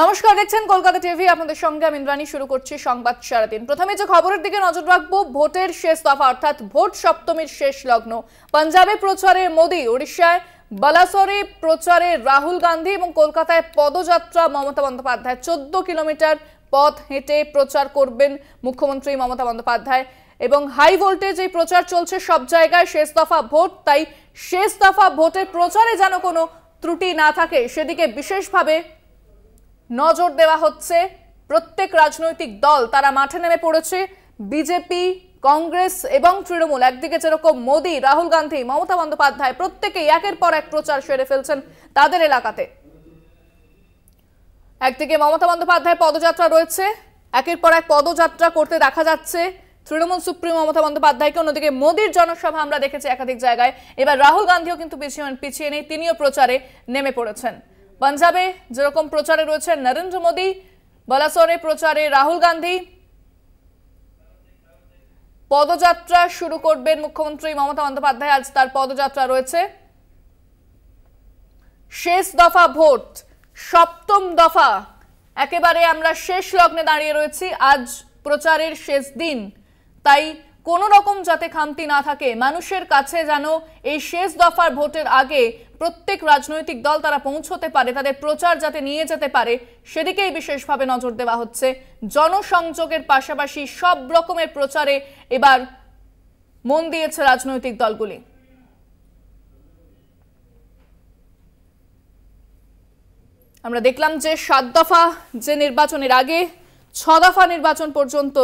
নমস্কার দেখছেন কলকাতা টিভি আপনাদের সঙ্গে আমি ইন্দ্রাণী শুরু করছি সংবাদ সারাদিন প্রথমে যে খবরের দিকে নজর রাখবো ভোটের শেষ দফা অর্থাৎ ভোট সপ্তমীর শেষ লগ্ন পাঞ্জাবে প্রচারে মোদী ওড়িশায় বালাসরে প্রচারে রাহুল গান্ধী এবং কলকাতায় পদযাত্রা মমতা বন্দ্যোপাধ্যায় চোদ্দ কিলোমিটার পথ হেঁটে প্রচার করবেন মুখ্যমন্ত্রী মমতা বন্দ্যোপাধ্যায় এবং হাই ভোল্টেজ এই প্রচার চলছে সব জায়গায় শেষ দফা ভোট তাই শেষ দফা ভোটের প্রচারে যেন কোনো ত্রুটি না থাকে সেদিকে বিশেষভাবে নজর দেওয়া হচ্ছে প্রত্যেক রাজনৈতিক দল তারা মাঠে নেমে পড়েছে বিজেপি কংগ্রেস এবং তৃণমূল একদিকে যেরকম মোদি রাহুল গান্ধী মমতা বন্দ্যোপাধ্যায় প্রত্যেকেই একের পর এক প্রচার সেরে ফেলছেন তাদের এলাকাতে একদিকে মমতা বন্দ্যোপাধ্যায় পদযাত্রা রয়েছে একের পর এক পদযাত্রা করতে দেখা যাচ্ছে তৃণমূল সুপ্রিমো মমতা বন্দ্যোপাধ্যায়কে অন্যদিকে মোদীর জনসভা আমরা দেখেছি একাধিক জায়গায় এবার রাহুল গান্ধীও কিন্তু পিছিয়ে পিছিয়ে নেই তিনিও প্রচারে নেমে পড়েছেন পাঞ্জাবে যেরকম প্রচারে রয়েছে নরেন্দ্র মোদী বলাসরে প্রচারে রাহুল গান্ধী পদযাত্রা শুরু করবেন মুখ্যমন্ত্রী মমতা বন্দ্যোপাধ্যায় আজ তার পদযাত্রা রয়েছে শেষ দফা ভোট সপ্তম দফা একেবারে আমরা শেষ লগ্নে দাঁড়িয়ে রয়েছি আজ প্রচারের শেষ দিন তাই কোনো রকম যাতে খামতি না থাকে মানুষের কাছে যেন এই শেষ দফার ভোটের আগে প্রত্যেক রাজনৈতিক দল তারা পৌঁছতে পারে তাদের প্রচার যাতে নিয়ে যেতে পারে সেদিকেই বিশেষভাবে নজর দেওয়া হচ্ছে জনসংযোগের পাশাপাশি সব রকমের প্রচারে এবার মন দিয়েছে রাজনৈতিক দলগুলি আমরা দেখলাম যে সাত দফা যে নির্বাচনের আগে ছ দফা নির্বাচন পর্যন্ত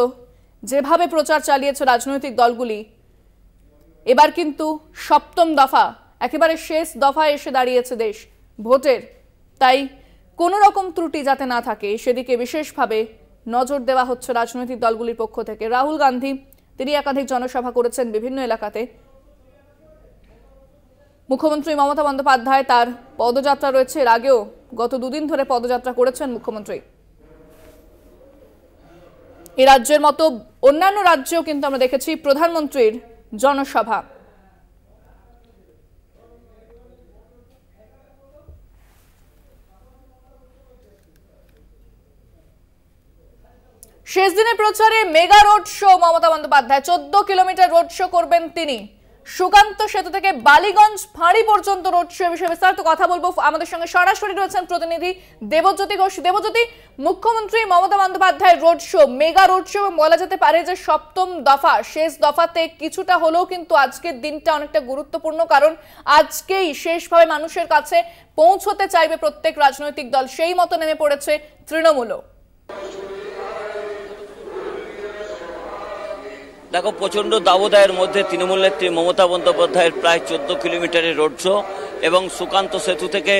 যেভাবে প্রচার চালিয়েছে রাজনৈতিক দলগুলি এবার কিন্তু সপ্তম দফা একেবারে শেষ দফায় এসে দাঁড়িয়েছে দেশ ভোটের তাই কোনো রকম ত্রুটি যাতে না থাকে সেদিকে বিশেষভাবে নজর দেওয়া হচ্ছে রাজনৈতিক দলগুলির পক্ষ থেকে রাহুল গান্ধী তিনি একাধিক জনসভা করেছেন বিভিন্ন এলাকাতে মুখ্যমন্ত্রী মমতা বন্দ্যোপাধ্যায় তার পদযাত্রা রয়েছে এর আগেও গত দুদিন ধরে পদযাত্রা করেছেন মুখ্যমন্ত্রী এ রাজ্যের মতো অন্যান্য রাজ্যেও কিন্তু আমরা দেখেছি প্রধানমন্ত্রীর জনসভা শেষ দিনে প্রচারে mega road show Mamata Bandyopadhyay চোদ্দ কিলোমিটার রোড শো করবেন তিনি সুকান্ত সেতু থেকে বালিগঞ্জ ফাঁড়ি পর্যন্ত রোড শো বিষয়ে বিস্তারিত কথা বলবো আমাদের সঙ্গে সরাসরি রয়েছেন প্রতিনিধি দেবজ্যোতি ঘোষ দেবজ্যোতি মুখ্যমন্ত্রী Mamata Bandyopadhyay road show mega road show বলা যেতে পারে যে সপ্তম দফা শেষ দফাতে কিছুটা হলেও কিন্তু আজকের দিনটা অনেকটা গুরুত্বপূর্ণ কারণ আজকেই শেষভাবে মানুষের কাছে পৌঁছতে চাইবে প্রত্যেক রাজনৈতিক দল সেই মতো নেমে পড়েছে তৃণমূলও দেখো প্রচণ্ড দাবদায়ের মধ্যে তৃণমূল নেত্রী মমতা বন্দ্যোপাধ্যায়ের প্রায় চোদ্দ কিলোমিটারের রোড শো এবং সুকান্ত সেতু থেকে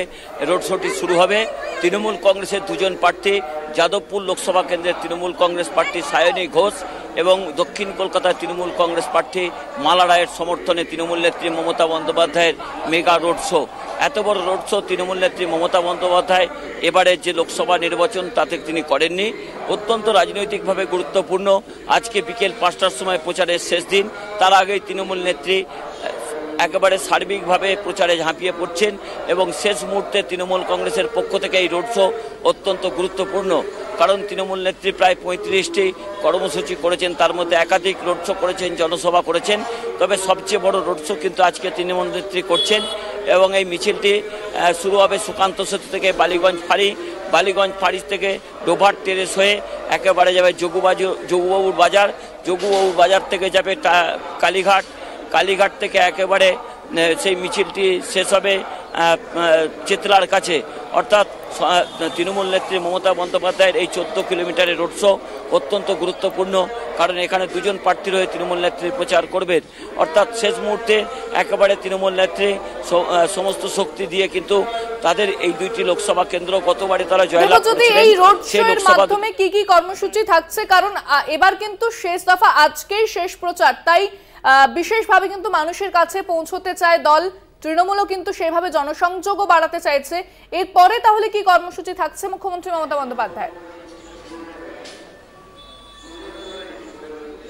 রোড শোটি শুরু হবে তৃণমূল কংগ্রেসের দুজন প্রার্থী যাদবপুর লোকসভা কেন্দ্রের তৃণমূল কংগ্রেস প্রার্থী সায়নী ঘোষ এবং দক্ষিণ কলকাতার তৃণমূল কংগ্রেস প্রার্থী মালা রায়ের সমর্থনে তৃণমূল নেত্রী মমতা বন্দ্যোপাধ্যায়ের মেগা রোড শো এত বড় রোড শো তৃণমূল নেত্রী মমতা বন্দ্যোপাধ্যায় এবারে যে লোকসভা নির্বাচন তাতে তিনি করেননি অত্যন্ত রাজনৈতিকভাবে গুরুত্বপূর্ণ আজকে বিকেল পাঁচটার সময় প্রচারের শেষ দিন তার আগেই তৃণমূল নেত্রী একেবারে সার্বিকভাবে প্রচারে ঝাঁপিয়ে পড়ছেন এবং শেষ মুহূর্তে তৃণমূল কংগ্রেসের পক্ষ থেকে এই রোড শো অত্যন্ত গুরুত্বপূর্ণ কারণ তৃণমূল নেত্রী প্রায় পঁয়ত্রিশটি কর্মসূচি করেছেন তার মধ্যে একাধিক রোড শো করেছেন জনসভা করেছেন তবে সবচেয়ে বড় রোড শো কিন্তু আজকে তৃণমূল নেত্রী করছেন এবং এই মিছিলটি শুরু হবে সুকান্ত সেতু থেকে বালিগঞ্জ ফাঁড়ি বালিগঞ্জ ফাড়ি থেকে ডোভার টেরেস হয়ে একেবারে যাবে যোগুবাজু যোগুবাবুর বাজার যোগুবাবুর বাজার থেকে যাবে কালীঘাট কালীঘাট থেকে একেবারে সেই মিছিলটি শেষ হবে চেতলার কাছে অর্থাৎ তৃণমূল নেত্রী মমতা বন্দ্যোপাধ্যায়ের এই চোদ্দ কিলোমিটারের রোড শো অত্যন্ত গুরুত্বপূর্ণ কারণ এখানে দুজন প্রার্থী হয়ে তৃণমূল নেত্রী প্রচার করবেন অর্থাৎ শেষ মুহূর্তে একেবারে তৃণমূল নেত্রী সমস্ত শক্তি দিয়ে কিন্তু তাদের এই দুইটি লোকসভা কেন্দ্র গতবারে তারা জয়লাভ কি কি কর্মসূচি থাকছে কারণ এবার কিন্তু শেষ দফা আজকেই শেষ প্রচার তাই বিশেষভাবে কিন্তু মানুষের কাছে পৌঁছতে চায় দল তৃণমূলও কিন্তু সেভাবে জনসংযোগও বাড়াতে চাইছে এরপরে তাহলে কি কর্মসূচি থাকছে মুখ্যমন্ত্রী মমতা বন্দ্যোপাধ্যায়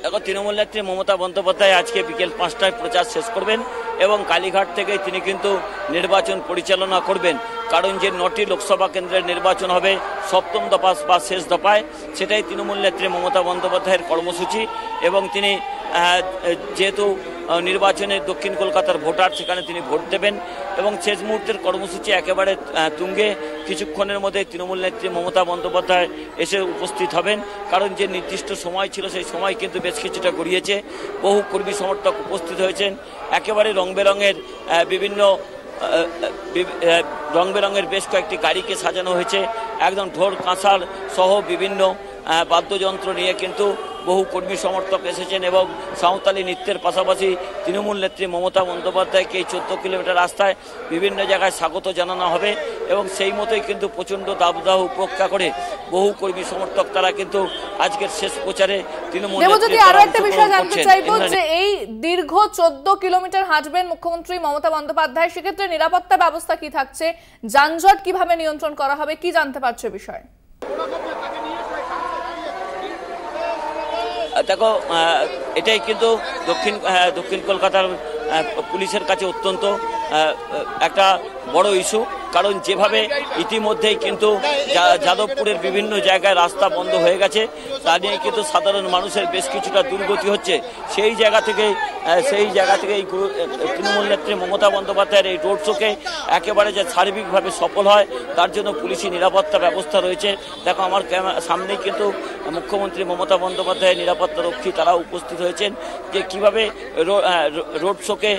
দেখো তৃণমূল নেত্রী মমতা বন্দ্যোপাধ্যায় আজকে বিকেল পাঁচটায় প্রচার শেষ করবেন এবং কালীঘাট থেকে তিনি কিন্তু নির্বাচন পরিচালনা করবেন কারণ যে নটি লোকসভা কেন্দ্রের নির্বাচন হবে সপ্তম দফা বা শেষ দফায় সেটাই তৃণমূল নেত্রী মমতা বন্দ্যোপাধ্যায়ের কর্মসূচি এবং তিনি যেহেতু নির্বাচনে দক্ষিণ কলকাতার ভোটার সেখানে তিনি ভোট দেবেন এবং শেষ মুহূর্তের কর্মসূচি একেবারে তুঙ্গে কিছুক্ষণের মধ্যে তৃণমূল নেত্রী মমতা বন্দ্যোপাধ্যায় এসে উপস্থিত হবেন কারণ যে নির্দিষ্ট সময় ছিল সেই সময় কিন্তু বেশ কিছুটা গড়িয়েছে বহু কর্মী সমর্থক উপস্থিত হয়েছেন একেবারে রং বেরঙের বিভিন্ন রং বেরঙের বেশ কয়েকটি গাড়িকে সাজানো হয়েছে একদম ঢোল কাঁসার সহ বিভিন্ন বাদ্যযন্ত্র নিয়ে কিন্তু বহু কর্মী সমর্থক এসেছেন এবং সাঁওতালি নৃত্যের পাশাপাশি তৃণমূল নেত্রী মমতা বন্দ্যোপাধ্যায়কে এই চোদ্দ কিলোমিটার রাস্তায় বিভিন্ন জায়গায় স্বাগত জানানো হবে এবং সেই মতোই কিন্তু প্রচণ্ড দাবদাহ উপেক্ষা করে বহু কর্মী সমর্থক তারা কিন্তু আজকের শেষ প্রচারে একটা জানতে যে এই দীর্ঘ চোদ্দ কিলোমিটার হাঁটবেন মুখ্যমন্ত্রী মমতা বন্দ্যোপাধ্যায় সেক্ষেত্রে নিরাপত্তা ব্যবস্থা কি থাকছে যানজট কিভাবে নিয়ন্ত্রণ করা হবে কি জানতে পারছো বিষয় দেখো এটাই কিন্তু দক্ষিণ দক্ষিণ কলকাতার পুলিশের কাছে অত্যন্ত একটা বড় ইস্যু কারণ যেভাবে ইতিমধ্যেই কিন্তু যাদবপুরের বিভিন্ন জায়গায় রাস্তা বন্ধ হয়ে গেছে তা নিয়ে কিন্তু সাধারণ মানুষের বেশ কিছুটা দুর্গতি হচ্ছে সেই জায়গা থেকে সেই জায়গা থেকে এই তৃণমূল নেত্রী মমতা বন্দ্যোপাধ্যায়ের এই রোড শোকে একেবারে যে সার্বিকভাবে সফল হয় তার জন্য পুলিশি নিরাপত্তা ব্যবস্থা রয়েছে দেখো আমার সামনেই কিন্তু মুখ্যমন্ত্রী মমতা বন্দ্যোপাধ্যায়ের নিরাপত্তা রক্ষী তারা উপস্থিত হয়েছেন যে কিভাবে রোড শোকে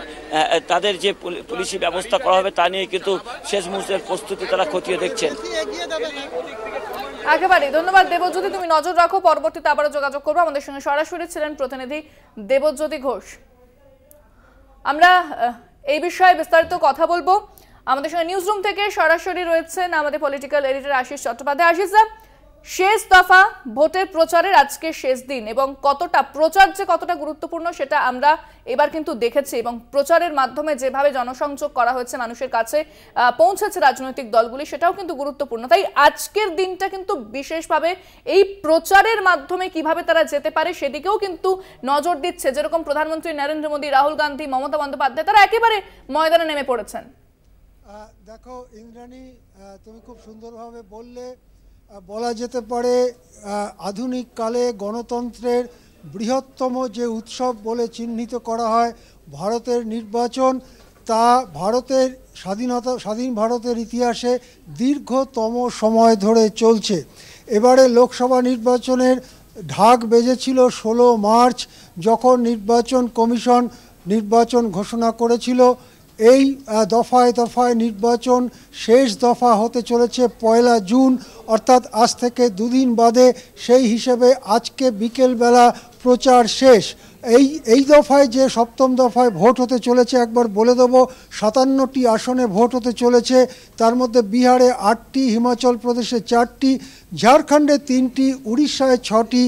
তাদের যে পুলিশি ব্যবস্থা করা হবে তা নিয়ে কিন্তু শেষ মুহূর্তের প্রস্তুতি তারা খতিয়ে দেখছেন একেবারে ধন্যবাদ দেবজ্যোতি তুমি নজর রাখো পরবর্তীতে আবারও যোগাযোগ করবো আমাদের সঙ্গে সরাসরি ছিলেন প্রতিনিধি দেবজ্যোতি ঘোষ আমরা এই বিষয়ে বিস্তারিত কথা বলবো আমাদের সঙ্গে নিউজ রুম থেকে সরাসরি রয়েছেন আমাদের পলিটিক্যাল এডিটর আশিস চট্টোপাধ্যায় আশিস শেষ দফা ভোটের প্রচারের আজকে শেষ দিন এবং কতটা প্রচার যে কতটা গুরুত্বপূর্ণ সেটা আমরা এবার কিন্তু দেখেছি এবং প্রচারের মাধ্যমে যেভাবে জনসংযোগ করা হয়েছে মানুষের কাছে পৌঁছেছে রাজনৈতিক দলগুলি সেটাও কিন্তু গুরুত্বপূর্ণ তাই আজকের দিনটা কিন্তু বিশেষভাবে এই প্রচারের মাধ্যমে কিভাবে তারা যেতে পারে সেদিকেও কিন্তু নজর দিচ্ছে যেরকম প্রধানমন্ত্রী নরেন্দ্র মোদী রাহুল গান্ধী মমতা বন্দ্যোপাধ্যায় তারা একেবারে ময়দানে নেমে পড়েছেন দেখো ইন্দ্রাণী তুমি খুব সুন্দরভাবে বললে বলা যেতে পারে আধুনিক কালে গণতন্ত্রের বৃহত্তম যে উৎসব বলে চিহ্নিত করা হয় ভারতের নির্বাচন তা ভারতের স্বাধীনতা স্বাধীন ভারতের ইতিহাসে দীর্ঘতম সময় ধরে চলছে এবারে লোকসভা নির্বাচনের ঢাক বেজেছিল ষোলো মার্চ যখন নির্বাচন কমিশন নির্বাচন ঘোষণা করেছিল এই দফায় দফায় নির্বাচন শেষ দফা হতে চলেছে পয়লা জুন অর্থাৎ আজ থেকে দুদিন বাদে সেই হিসেবে আজকে বিকেলবেলা প্রচার শেষ এই এই দফায় যে সপ্তম দফায় ভোট হতে চলেছে একবার বলে দেবো সাতান্নটি আসনে ভোট হতে চলেছে তার মধ্যে বিহারে আটটি হিমাচল প্রদেশে চারটি ঝাড়খণ্ডে তিনটি উড়িষ্যায় ছটি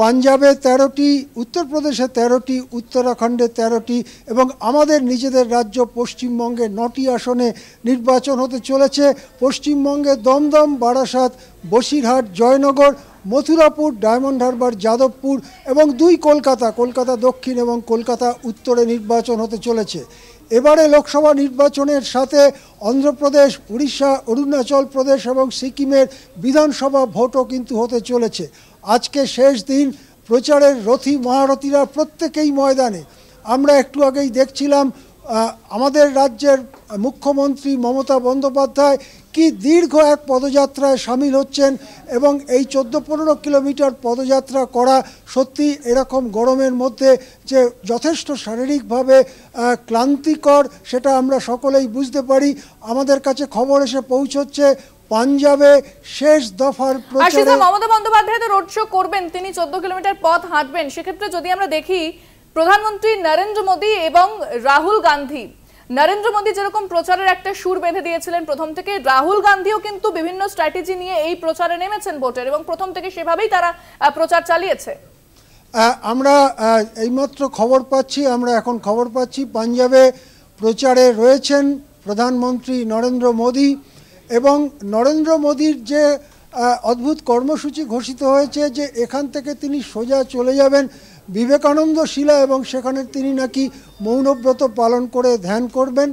পাঞ্জাবে তেরোটি উত্তরপ্রদেশে তেরোটি উত্তরাখণ্ডে তেরোটি এবং আমাদের নিজেদের রাজ্য পশ্চিমবঙ্গে নটি আসনে নির্বাচন হতে চলেছে পশ্চিমবঙ্গে দমদম বারাসাত বসিরহাট জয়নগর মথুরাপুর ডায়মন্ড হারবার যাদবপুর এবং দুই কলকাতা কলকাতা দক্ষিণ এবং কলকাতা উত্তরে নির্বাচন হতে চলেছে এবারে লোকসভা নির্বাচনের সাথে অন্ধ্রপ্রদেশ উড়িষ্যা অরুণাচল প্রদেশ এবং সিকিমের বিধানসভা ভোটও কিন্তু হতে চলেছে আজকে শেষ দিন প্রচারের রথী মহারথীরা প্রত্যেকেই ময়দানে আমরা একটু আগেই দেখছিলাম আমাদের রাজ্যের মুখ্যমন্ত্রী মমতা বন্দ্যোপাধ্যায় কি দীর্ঘ এক পদযাত্রায় সামিল হচ্ছেন এবং এই চোদ্দো পনেরো কিলোমিটার পদযাত্রা করা সত্যি এরকম গরমের মধ্যে যে যথেষ্ট শারীরিকভাবে ক্লান্তিকর সেটা আমরা সকলেই বুঝতে পারি আমাদের কাছে খবর এসে পৌঁছচ্ছে পাঞ্জাবে শেষ দফার প্রচারে মমতা বন্দ্যোপাধ্যায় তো রোড শো করবেন তিনি চোদ্দ কিলোমিটার পথ হাঁটবেন সেক্ষেত্রে যদি আমরা দেখি প্রধানমন্ত্রী নরেন্দ্র মোদী এবং রাহুল গান্ধী নরেন্দ্র মোদী যেরকম প্রচারের একটা সুর বেঁধে দিয়েছিলেন প্রথম থেকে রাহুল গান্ধীও কিন্তু বিভিন্ন স্ট্র্যাটেজি নিয়ে এই প্রচারে নেমেছেন ভোটের এবং প্রথম থেকে সেভাবেই তারা প্রচার চালিয়েছে আমরা এইমাত্র খবর পাচ্ছি আমরা এখন খবর পাচ্ছি পাঞ্জাবে প্রচারে রয়েছেন প্রধানমন্ত্রী নরেন্দ্র মোদী এবং নরেন্দ্র মোদীর যে অদ্ভুত কর্মসূচি ঘোষিত হয়েছে যে এখান থেকে তিনি সোজা চলে যাবেন বিবেকানন্দ শিলা এবং সেখানে তিনি নাকি মৌনব্রত পালন করে ধ্যান করবেন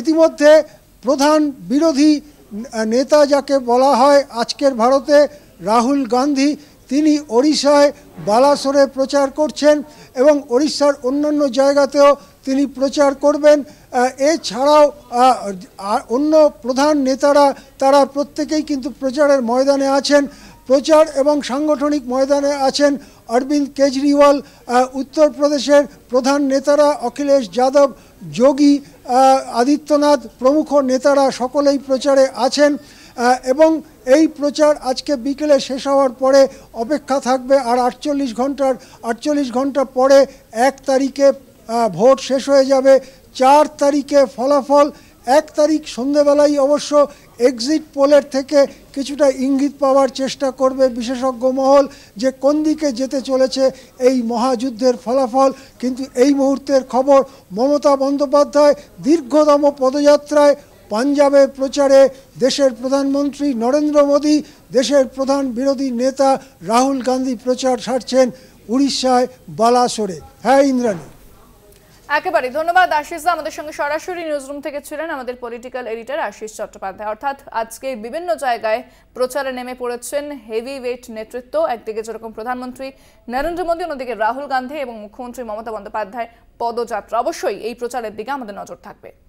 ইতিমধ্যে প্রধান বিরোধী নেতা যাকে বলা হয় আজকের ভারতে রাহুল গান্ধী তিনি ওড়িশায় বালাসরে প্রচার করছেন এবং ওড়িশার অন্যান্য জায়গাতেও তিনি প্রচার করবেন এছাড়াও অন্য প্রধান নেতারা তারা প্রত্যেকেই কিন্তু প্রচারের ময়দানে আছেন প্রচার এবং সাংগঠনিক ময়দানে আছেন অরবিন্দ কেজরিওয়াল উত্তরপ্রদেশের প্রধান নেতারা অখিলেশ যাদব যোগী আদিত্যনাথ প্রমুখ নেতারা সকলেই প্রচারে আছেন এবং এই প্রচার আজকে বিকেলে শেষ হওয়ার পরে অপেক্ষা থাকবে আর আটচল্লিশ ঘন্টার আটচল্লিশ ঘন্টা পরে এক তারিখে ভোট শেষ হয়ে যাবে চার তারিখে ফলাফল এক তারিখ সন্ধেবেলায় অবশ্য এক্সিট পোলের থেকে কিছুটা ইঙ্গিত পাওয়ার চেষ্টা করবে বিশেষজ্ঞ মহল যে কোন দিকে যেতে চলেছে এই মহাযুদ্ধের ফলাফল কিন্তু এই মুহূর্তের খবর মমতা বন্দ্যোপাধ্যায় দীর্ঘতম পদযাত্রায় পাঞ্জাবে প্রচারে দেশের প্রধানমন্ত্রী নরেন্দ্র মোদী দেশের প্রধান বিরোধী নেতা রাহুল গান্ধী প্রচার সারছেন উড়িষ্যায় বালাসোরে হ্যাঁ ইন্দ্রাণী একেবারে ধন্যবাদ আশিস আমাদের সঙ্গে সরাসরি নিউজরুম থেকে ছিলেন আমাদের পলিটিক্যাল এডিটর আশিস চট্টোপাধ্যায় অর্থাৎ আজকে বিভিন্ন জায়গায় প্রচারে নেমে পড়েছেন হেভি ওয়েট নেতৃত্ব একদিকে যেরকম প্রধানমন্ত্রী নরেন্দ্র মোদী অন্যদিকে রাহুল গান্ধী এবং মুখ্যমন্ত্রী মমতা বন্দ্যোপাধ্যায় পদযাত্রা অবশ্যই এই প্রচারের দিকে আমাদের নজর থাকবে